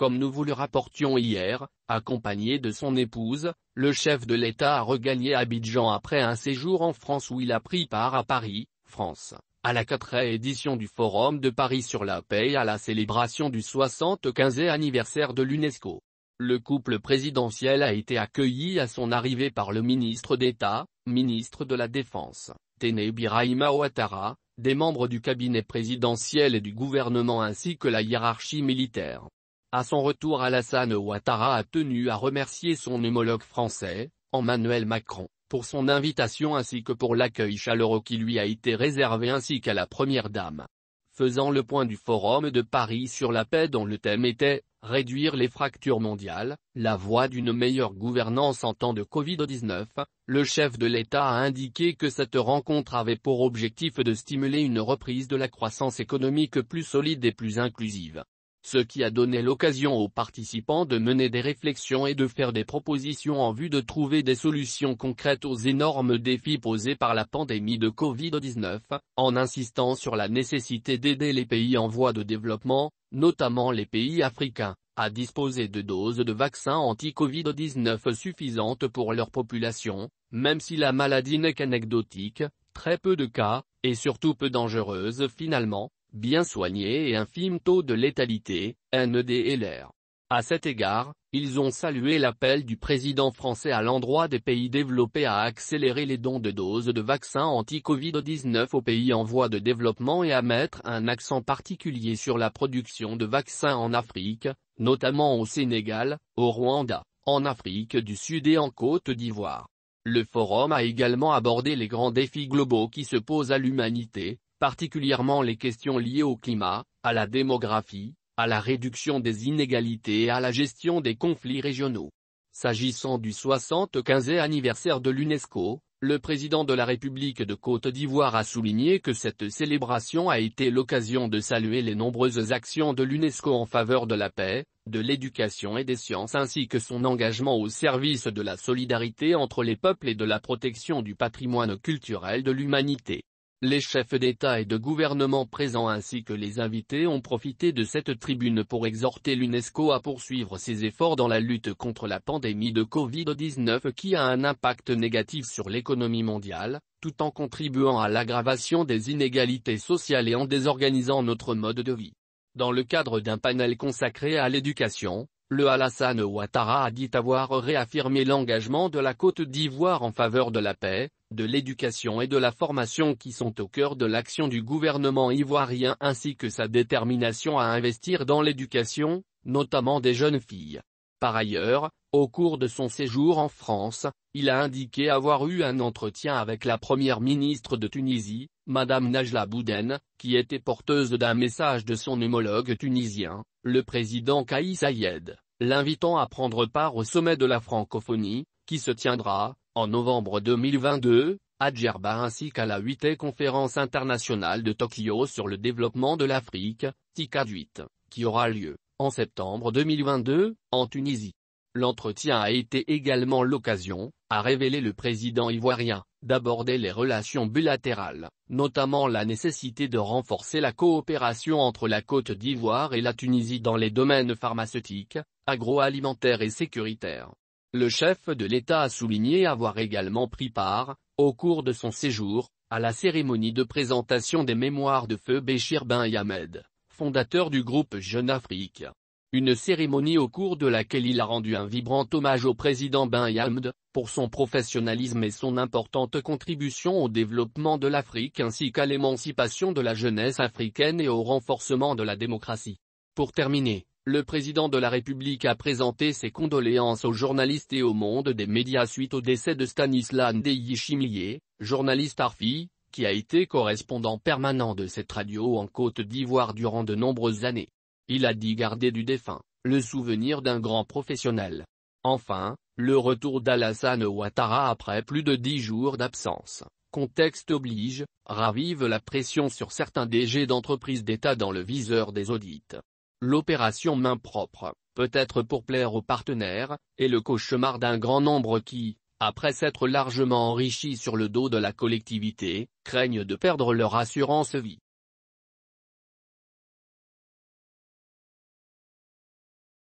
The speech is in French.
Comme nous vous le rapportions hier, accompagné de son épouse, le chef de l'État a regagné Abidjan après un séjour en France où il a pris part à Paris, France, à la quatrième édition du Forum de Paris sur la paix et à la célébration du 75e anniversaire de l'UNESCO. Le couple présidentiel a été accueilli à son arrivée par le ministre d'État, ministre de la Défense, Téné Ouattara, des membres du cabinet présidentiel et du gouvernement ainsi que la hiérarchie militaire. À son retour Alassane Ouattara a tenu à remercier son homologue français, Emmanuel Macron, pour son invitation ainsi que pour l'accueil chaleureux qui lui a été réservé ainsi qu'à la Première Dame. Faisant le point du Forum de Paris sur la paix dont le thème était « Réduire les fractures mondiales, la voie d'une meilleure gouvernance en temps de Covid-19 », le chef de l'État a indiqué que cette rencontre avait pour objectif de stimuler une reprise de la croissance économique plus solide et plus inclusive ce qui a donné l'occasion aux participants de mener des réflexions et de faire des propositions en vue de trouver des solutions concrètes aux énormes défis posés par la pandémie de Covid-19, en insistant sur la nécessité d'aider les pays en voie de développement, notamment les pays africains, à disposer de doses de vaccins anti-Covid-19 suffisantes pour leur population, même si la maladie n'est qu'anecdotique, très peu de cas, et surtout peu dangereuse finalement, bien soigné et infime taux de létalité, NEDLR. À cet égard, ils ont salué l'appel du président français à l'endroit des pays développés à accélérer les dons de doses de vaccins anti-Covid-19 aux pays en voie de développement et à mettre un accent particulier sur la production de vaccins en Afrique, notamment au Sénégal, au Rwanda, en Afrique du Sud et en Côte d'Ivoire. Le forum a également abordé les grands défis globaux qui se posent à l'humanité, particulièrement les questions liées au climat, à la démographie, à la réduction des inégalités et à la gestion des conflits régionaux. S'agissant du 75e anniversaire de l'UNESCO, le président de la République de Côte d'Ivoire a souligné que cette célébration a été l'occasion de saluer les nombreuses actions de l'UNESCO en faveur de la paix, de l'éducation et des sciences ainsi que son engagement au service de la solidarité entre les peuples et de la protection du patrimoine culturel de l'humanité. Les chefs d'État et de gouvernement présents ainsi que les invités ont profité de cette tribune pour exhorter l'UNESCO à poursuivre ses efforts dans la lutte contre la pandémie de Covid-19 qui a un impact négatif sur l'économie mondiale, tout en contribuant à l'aggravation des inégalités sociales et en désorganisant notre mode de vie. Dans le cadre d'un panel consacré à l'éducation, le Alassane Ouattara a dit avoir réaffirmé l'engagement de la Côte d'Ivoire en faveur de la paix, de l'éducation et de la formation qui sont au cœur de l'action du gouvernement ivoirien ainsi que sa détermination à investir dans l'éducation, notamment des jeunes filles. Par ailleurs, au cours de son séjour en France, il a indiqué avoir eu un entretien avec la première ministre de Tunisie, Madame Najla Bouden, qui était porteuse d'un message de son homologue tunisien, le président Kaï Sayed, l'invitant à prendre part au sommet de la francophonie, qui se tiendra, en novembre 2022, à Djerba ainsi qu'à la 8e conférence internationale de Tokyo sur le développement de l'Afrique, TICAD 8, qui aura lieu en septembre 2022, en Tunisie. L'entretien a été également l'occasion, a révélé le président ivoirien, d'aborder les relations bilatérales, notamment la nécessité de renforcer la coopération entre la Côte d'Ivoire et la Tunisie dans les domaines pharmaceutiques, agroalimentaires et sécuritaires. Le chef de l'État a souligné avoir également pris part, au cours de son séjour, à la cérémonie de présentation des mémoires de feu Béchir Ben Yamed fondateur du groupe Jeune Afrique. Une cérémonie au cours de laquelle il a rendu un vibrant hommage au président Ben Yamd, pour son professionnalisme et son importante contribution au développement de l'Afrique ainsi qu'à l'émancipation de la jeunesse africaine et au renforcement de la démocratie. Pour terminer, le président de la République a présenté ses condoléances aux journalistes et au monde des médias suite au décès de Stanislas Ndeye journaliste Arfi, qui a été correspondant permanent de cette radio en Côte d'Ivoire durant de nombreuses années. Il a dit garder du défunt, le souvenir d'un grand professionnel. Enfin, le retour d'Alassane Ouattara après plus de dix jours d'absence, contexte oblige, ravive la pression sur certains DG d'entreprises d'État dans le viseur des audits. L'opération main propre, peut-être pour plaire aux partenaires, est le cauchemar d'un grand nombre qui, après s'être largement enrichis sur le dos de la collectivité, craignent de perdre leur assurance vie.